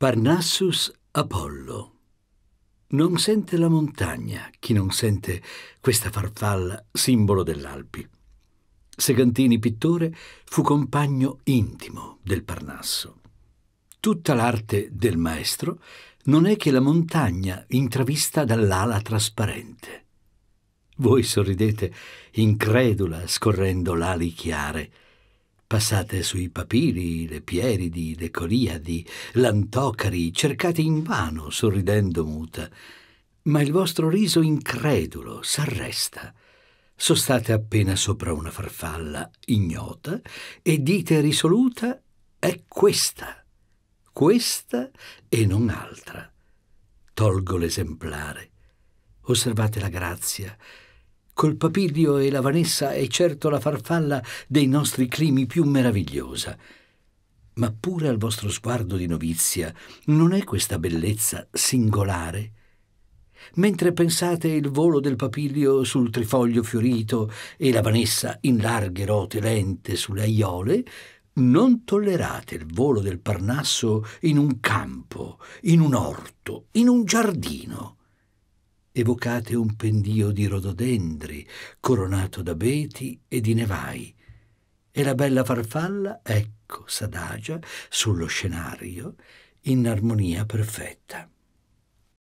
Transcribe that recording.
Parnassus Apollo. Non sente la montagna chi non sente questa farfalla simbolo dell'Alpi. Segantini pittore fu compagno intimo del Parnasso. Tutta l'arte del maestro non è che la montagna intravista dall'ala trasparente. Voi sorridete incredula scorrendo l'ali chiare Passate sui papiri, le pieridi, le coriadi, l'antocari, cercate invano, sorridendo muta. Ma il vostro riso incredulo s'arresta. Sostate appena sopra una farfalla ignota e dite risoluta è questa, questa e non altra. Tolgo l'esemplare. Osservate la grazia Col papilio e la vanessa è certo la farfalla dei nostri climi più meravigliosa. Ma pure al vostro sguardo di novizia non è questa bellezza singolare? Mentre pensate il volo del papilio sul trifoglio fiorito e la vanessa in larghe rote lente sulle aiole, non tollerate il volo del Parnasso in un campo, in un orto, in un giardino evocate un pendio di rododendri coronato da beti e di nevai. E la bella farfalla, ecco, s'adagia sullo scenario in armonia perfetta.